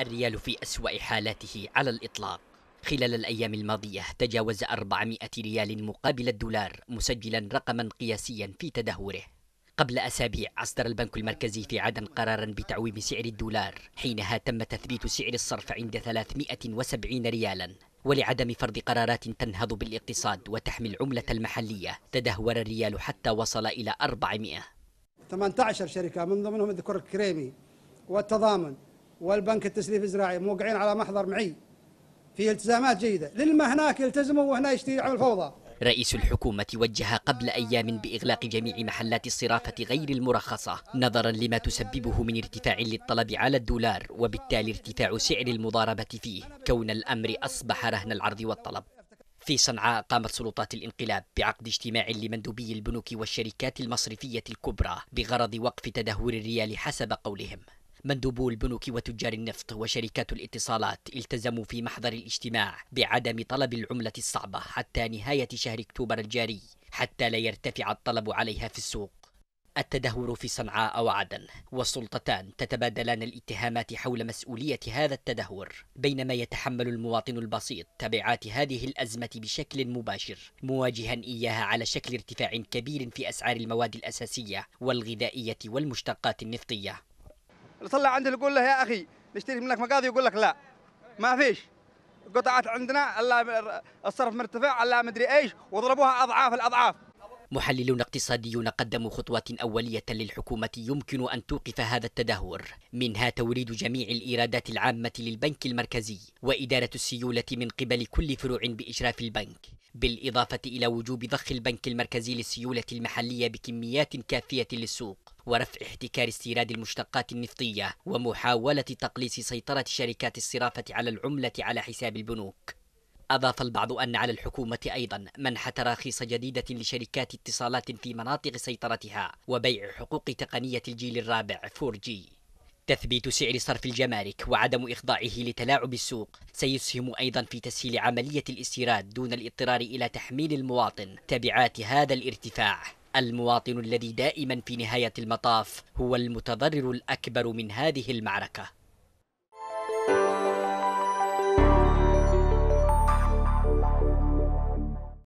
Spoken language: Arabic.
الريال في أسوأ حالاته على الإطلاق خلال الأيام الماضية تجاوز 400 ريال مقابل الدولار مسجلا رقما قياسيا في تدهوره قبل أسابيع أصدر البنك المركزي في عدن قرارا بتعويم سعر الدولار حينها تم تثبيت سعر الصرف عند 370 ريالا ولعدم فرض قرارات تنهض بالاقتصاد وتحمي العملة المحلية تدهور الريال حتى وصل إلى 400 18 شركة من ضمنهم الذكور الكريمي والتضامن والبنك التسليف الزراعي موقعين على محضر معي في التزامات جيدة للما هناك يلتزموا وهنا يشتري يعمل فوضى رئيس الحكومة وجه قبل أيام بإغلاق جميع محلات الصرافة غير المرخصة نظرا لما تسببه من ارتفاع للطلب على الدولار وبالتالي ارتفاع سعر المضاربة فيه كون الأمر أصبح رهن العرض والطلب في صنعاء قامت سلطات الانقلاب بعقد اجتماع لمندوبي البنوك والشركات المصرفية الكبرى بغرض وقف تدهور الريال حسب قولهم مندوبو البنوك وتجار النفط وشركات الاتصالات التزموا في محضر الاجتماع بعدم طلب العملة الصعبة حتى نهاية شهر أكتوبر الجاري حتى لا يرتفع الطلب عليها في السوق التدهور في صنعاء وعدن والسلطتان تتبادلان الاتهامات حول مسؤولية هذا التدهور بينما يتحمل المواطن البسيط تبعات هذه الأزمة بشكل مباشر مواجها إياها على شكل ارتفاع كبير في أسعار المواد الأساسية والغذائية والمشتقات النفطية اللي طلع عنده يقول له يا اخي نشتري منك مقاضي يقول لك لا ما فيش قطعات عندنا الصرف مرتفع على مدري ايش وضربوها اضعاف الاضعاف محللون اقتصاديون قدموا خطوات أولية للحكومة يمكن أن توقف هذا التدهور منها توريد جميع الإيرادات العامة للبنك المركزي وإدارة السيولة من قبل كل فروع بإشراف البنك بالإضافة إلى وجوب ضخ البنك المركزي للسيولة المحلية بكميات كافية للسوق ورفع احتكار استيراد المشتقات النفطية ومحاولة تقليص سيطرة شركات الصرافة على العملة على حساب البنوك أضاف البعض أن على الحكومة أيضا منح تراخيص جديدة لشركات اتصالات في مناطق سيطرتها وبيع حقوق تقنية الجيل الرابع 4G تثبيت سعر صرف الجمارك وعدم إخضاعه لتلاعب السوق سيسهم أيضا في تسهيل عملية الاستيراد دون الاضطرار إلى تحميل المواطن تبعات هذا الارتفاع المواطن الذي دائما في نهاية المطاف هو المتضرر الأكبر من هذه المعركة